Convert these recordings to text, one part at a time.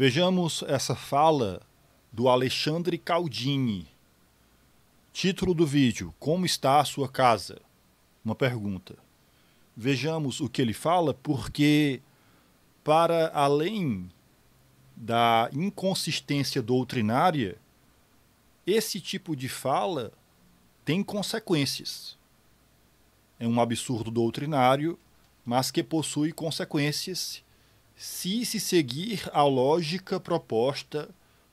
Vejamos essa fala do Alexandre Caldini. Título do vídeo: Como está a sua casa? Uma pergunta. Vejamos o que ele fala, porque, para além da inconsistência doutrinária, esse tipo de fala tem consequências. É um absurdo doutrinário, mas que possui consequências se se seguir a lógica proposta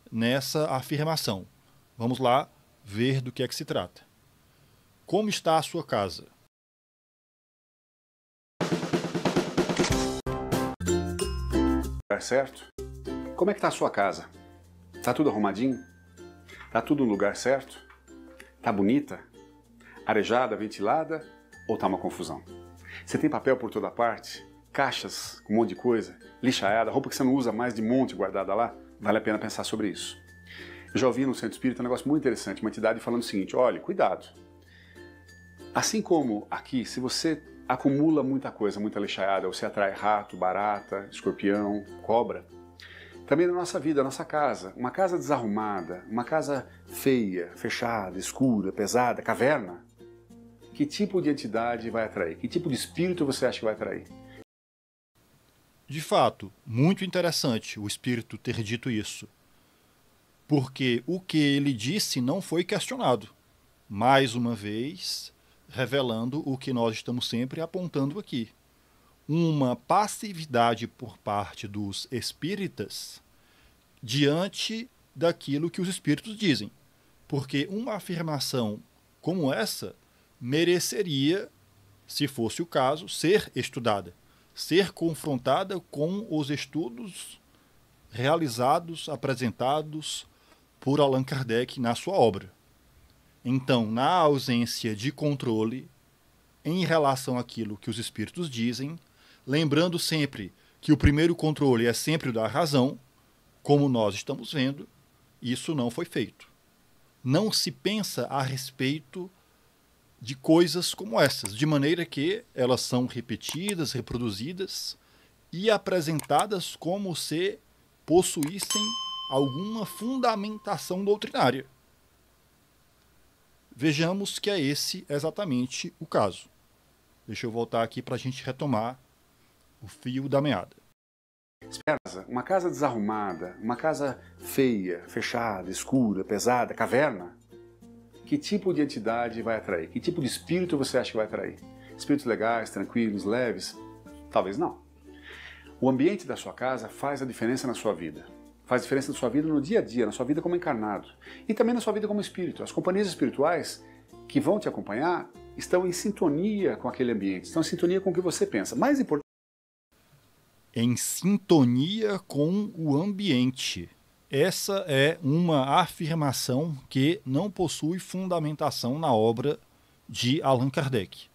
nessa afirmação. Vamos lá ver do que é que se trata. Como está a sua casa? Lugar tá certo? Como é que está a sua casa? Tá tudo arrumadinho? Tá tudo no lugar certo? Tá bonita? Arejada, ventilada ou tá uma confusão? Você tem papel por toda parte? caixas com um monte de coisa, lixaiada, roupa que você não usa mais de monte guardada lá, vale a pena pensar sobre isso. Eu já ouvi no Centro Espírita um negócio muito interessante, uma entidade falando o seguinte, olha, cuidado. Assim como aqui, se você acumula muita coisa, muita lixaiada, você atrai rato, barata, escorpião, cobra, também na nossa vida, na nossa casa. Uma casa desarrumada, uma casa feia, fechada, escura, pesada, caverna. Que tipo de entidade vai atrair? Que tipo de espírito você acha que vai atrair? De fato, muito interessante o espírito ter dito isso. Porque o que ele disse não foi questionado. Mais uma vez, revelando o que nós estamos sempre apontando aqui. Uma passividade por parte dos espíritas diante daquilo que os espíritos dizem. Porque uma afirmação como essa mereceria, se fosse o caso, ser estudada ser confrontada com os estudos realizados, apresentados por Allan Kardec na sua obra. Então, na ausência de controle em relação àquilo que os espíritos dizem, lembrando sempre que o primeiro controle é sempre o da razão, como nós estamos vendo, isso não foi feito. Não se pensa a respeito de coisas como essas, de maneira que elas são repetidas, reproduzidas e apresentadas como se possuíssem alguma fundamentação doutrinária. Vejamos que é esse exatamente o caso. Deixa eu voltar aqui para a gente retomar o fio da meada. uma casa desarrumada, uma casa feia, fechada, escura, pesada, caverna, que tipo de entidade vai atrair? Que tipo de espírito você acha que vai atrair? Espíritos legais, tranquilos, leves? Talvez não. O ambiente da sua casa faz a diferença na sua vida. Faz diferença na sua vida no dia a dia, na sua vida como encarnado e também na sua vida como espírito. As companhias espirituais que vão te acompanhar estão em sintonia com aquele ambiente, estão em sintonia com o que você pensa. Mais importante, em sintonia com o ambiente. Essa é uma afirmação que não possui fundamentação na obra de Allan Kardec.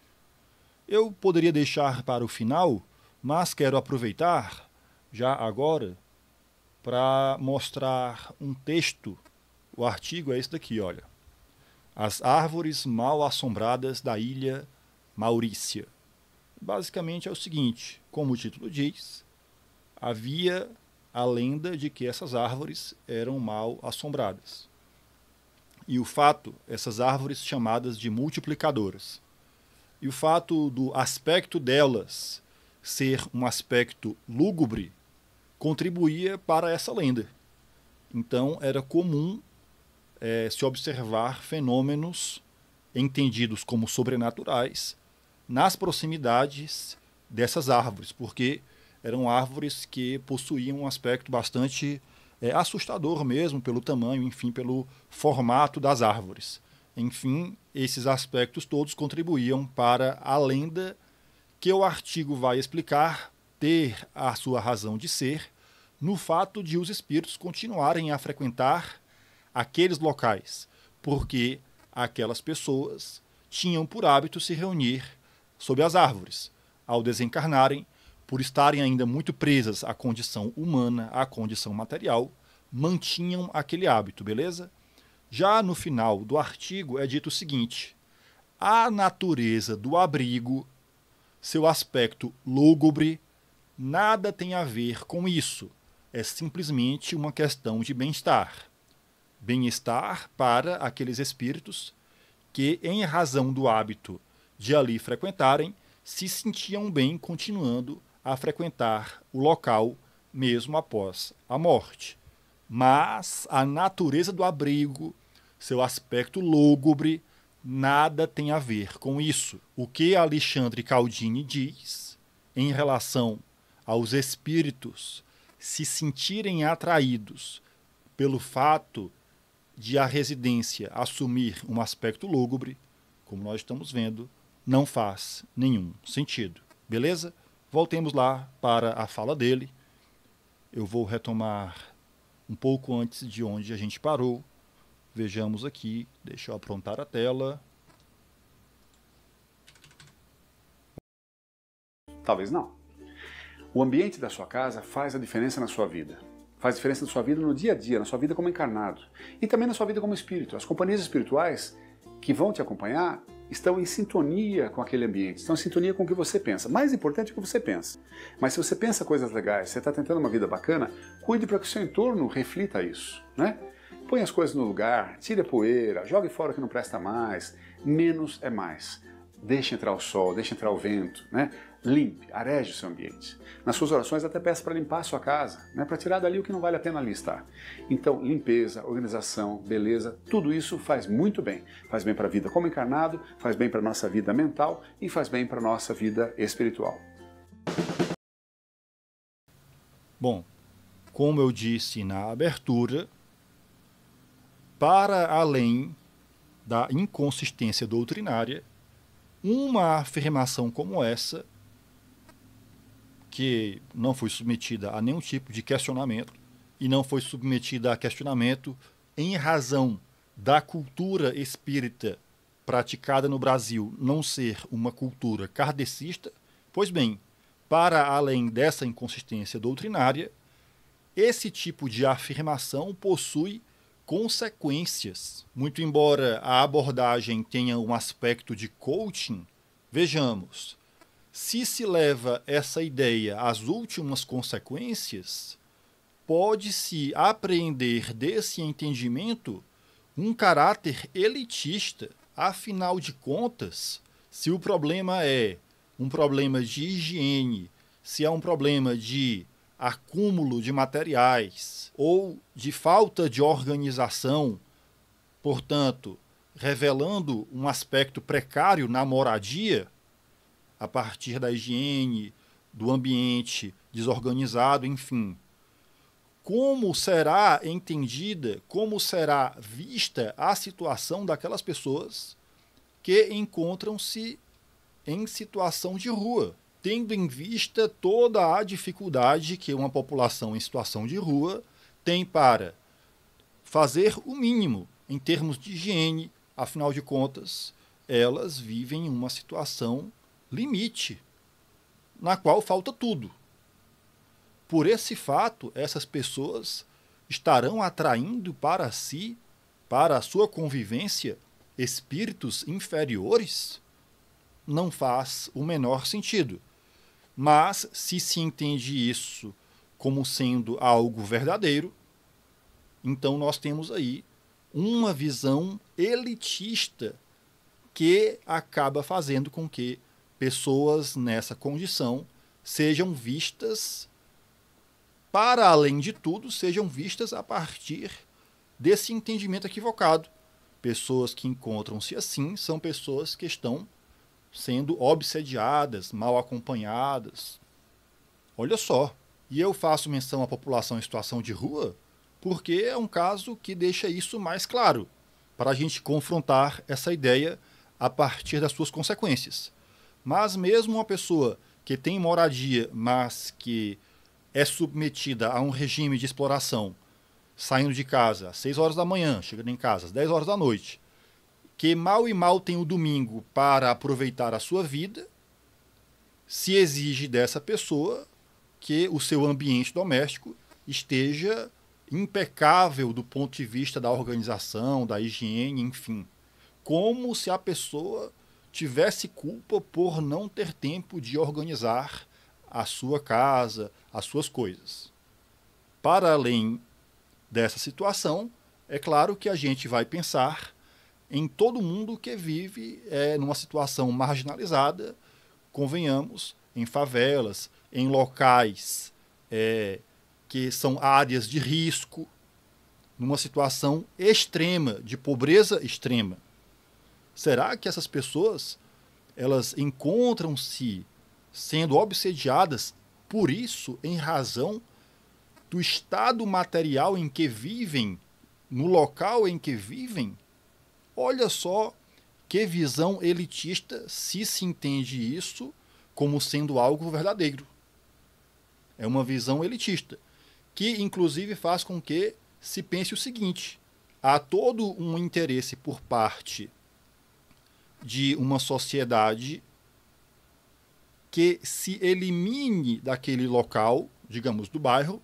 Eu poderia deixar para o final, mas quero aproveitar já agora para mostrar um texto. O artigo é esse daqui, olha. As árvores mal assombradas da ilha Maurícia. Basicamente é o seguinte, como o título diz, havia a lenda de que essas árvores eram mal assombradas. E o fato, essas árvores chamadas de multiplicadoras. E o fato do aspecto delas ser um aspecto lúgubre contribuía para essa lenda. Então era comum é, se observar fenômenos entendidos como sobrenaturais nas proximidades dessas árvores, porque eram árvores que possuíam um aspecto bastante é, assustador mesmo, pelo tamanho, enfim, pelo formato das árvores. Enfim, esses aspectos todos contribuíam para a lenda que o artigo vai explicar ter a sua razão de ser no fato de os espíritos continuarem a frequentar aqueles locais, porque aquelas pessoas tinham por hábito se reunir sob as árvores. Ao desencarnarem, por estarem ainda muito presas à condição humana, à condição material, mantinham aquele hábito, beleza? Já no final do artigo é dito o seguinte: a natureza do abrigo, seu aspecto lúgubre, nada tem a ver com isso. É simplesmente uma questão de bem-estar. Bem-estar para aqueles espíritos que, em razão do hábito de ali frequentarem, se sentiam bem continuando a frequentar o local mesmo após a morte. Mas a natureza do abrigo, seu aspecto lúgubre, nada tem a ver com isso. O que Alexandre Caldini diz em relação aos espíritos se sentirem atraídos pelo fato de a residência assumir um aspecto lúgubre, como nós estamos vendo, não faz nenhum sentido. Beleza? Voltemos lá para a fala dele. Eu vou retomar um pouco antes de onde a gente parou. Vejamos aqui, deixa eu aprontar a tela. Talvez não. O ambiente da sua casa faz a diferença na sua vida. Faz diferença na sua vida no dia a dia, na sua vida como encarnado e também na sua vida como espírito. As companhias espirituais que vão te acompanhar estão em sintonia com aquele ambiente, estão em sintonia com o que você pensa. Mais importante é o que você pensa. Mas se você pensa coisas legais, você está tentando uma vida bacana, cuide para que o seu entorno reflita isso, né? Põe as coisas no lugar, tire a poeira, jogue fora o que não presta mais. Menos é mais. Deixe entrar o sol, deixe entrar o vento, né? Limpe, areje o seu ambiente. Nas suas orações até peça para limpar a sua casa, né, para tirar dali o que não vale a pena ali estar. Então, limpeza, organização, beleza, tudo isso faz muito bem. Faz bem para a vida como encarnado, faz bem para a nossa vida mental e faz bem para a nossa vida espiritual. Bom, como eu disse na abertura, para além da inconsistência doutrinária, uma afirmação como essa que não foi submetida a nenhum tipo de questionamento e não foi submetida a questionamento em razão da cultura espírita praticada no Brasil não ser uma cultura kardecista, pois bem, para além dessa inconsistência doutrinária, esse tipo de afirmação possui consequências. Muito embora a abordagem tenha um aspecto de coaching, vejamos, se se leva essa ideia às últimas consequências, pode-se apreender desse entendimento um caráter elitista. Afinal de contas, se o problema é um problema de higiene, se é um problema de acúmulo de materiais ou de falta de organização, portanto, revelando um aspecto precário na moradia, a partir da higiene, do ambiente desorganizado, enfim. Como será entendida, como será vista a situação daquelas pessoas que encontram-se em situação de rua, tendo em vista toda a dificuldade que uma população em situação de rua tem para fazer o mínimo em termos de higiene, afinal de contas, elas vivem uma situação limite, na qual falta tudo. Por esse fato, essas pessoas estarão atraindo para si, para a sua convivência, espíritos inferiores? Não faz o menor sentido. Mas, se se entende isso como sendo algo verdadeiro, então nós temos aí uma visão elitista que acaba fazendo com que pessoas nessa condição sejam vistas, para além de tudo, sejam vistas a partir desse entendimento equivocado. Pessoas que encontram-se assim são pessoas que estão sendo obsediadas, mal acompanhadas. Olha só, e eu faço menção à população em situação de rua porque é um caso que deixa isso mais claro, para a gente confrontar essa ideia a partir das suas consequências. Mas mesmo uma pessoa que tem moradia, mas que é submetida a um regime de exploração, saindo de casa às 6 horas da manhã, chegando em casa às 10 horas da noite, que mal e mal tem o domingo para aproveitar a sua vida, se exige dessa pessoa que o seu ambiente doméstico esteja impecável do ponto de vista da organização, da higiene, enfim. Como se a pessoa tivesse culpa por não ter tempo de organizar a sua casa, as suas coisas. Para além dessa situação, é claro que a gente vai pensar em todo mundo que vive é, numa situação marginalizada, convenhamos, em favelas, em locais é, que são áreas de risco, numa situação extrema, de pobreza extrema. Será que essas pessoas elas encontram-se sendo obsediadas por isso em razão do estado material em que vivem, no local em que vivem? Olha só que visão elitista se se entende isso como sendo algo verdadeiro. É uma visão elitista, que inclusive faz com que se pense o seguinte: há todo um interesse por parte de uma sociedade que se elimine daquele local, digamos, do bairro,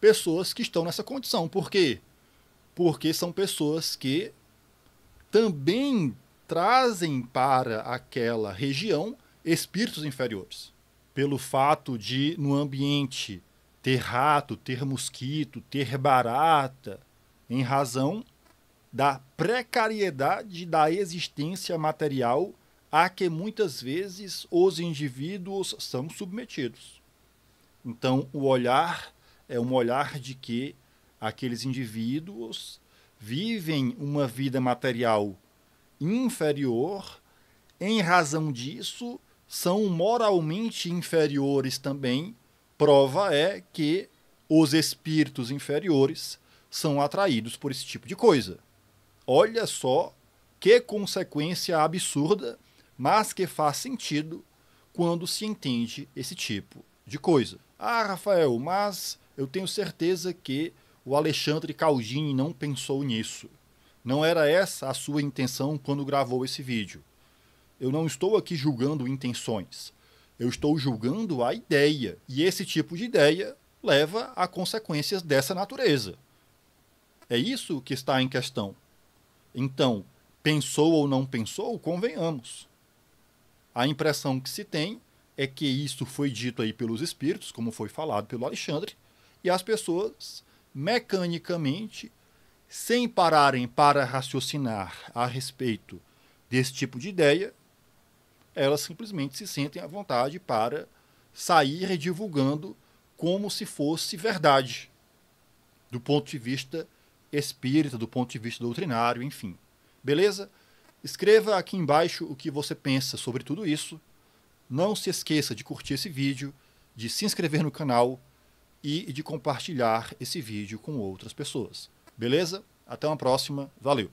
pessoas que estão nessa condição. Por quê? Porque são pessoas que também trazem para aquela região espíritos inferiores. Pelo fato de, no ambiente, ter rato, ter mosquito, ter barata, em razão da precariedade da existência material a que muitas vezes os indivíduos são submetidos. Então, o olhar é um olhar de que aqueles indivíduos vivem uma vida material inferior, em razão disso, são moralmente inferiores também. Prova é que os espíritos inferiores são atraídos por esse tipo de coisa. Olha só que consequência absurda, mas que faz sentido quando se entende esse tipo de coisa. Ah, Rafael, mas eu tenho certeza que o Alexandre Caldini não pensou nisso. Não era essa a sua intenção quando gravou esse vídeo. Eu não estou aqui julgando intenções. Eu estou julgando a ideia. E esse tipo de ideia leva a consequências dessa natureza. É isso que está em questão. Então, pensou ou não pensou, convenhamos. A impressão que se tem é que isso foi dito aí pelos espíritos, como foi falado pelo Alexandre, e as pessoas mecanicamente, sem pararem para raciocinar a respeito desse tipo de ideia, elas simplesmente se sentem à vontade para sair divulgando como se fosse verdade, do ponto de vista espírita, do ponto de vista doutrinário, enfim. Beleza? Escreva aqui embaixo o que você pensa sobre tudo isso. Não se esqueça de curtir esse vídeo, de se inscrever no canal e de compartilhar esse vídeo com outras pessoas. Beleza? Até uma próxima. Valeu!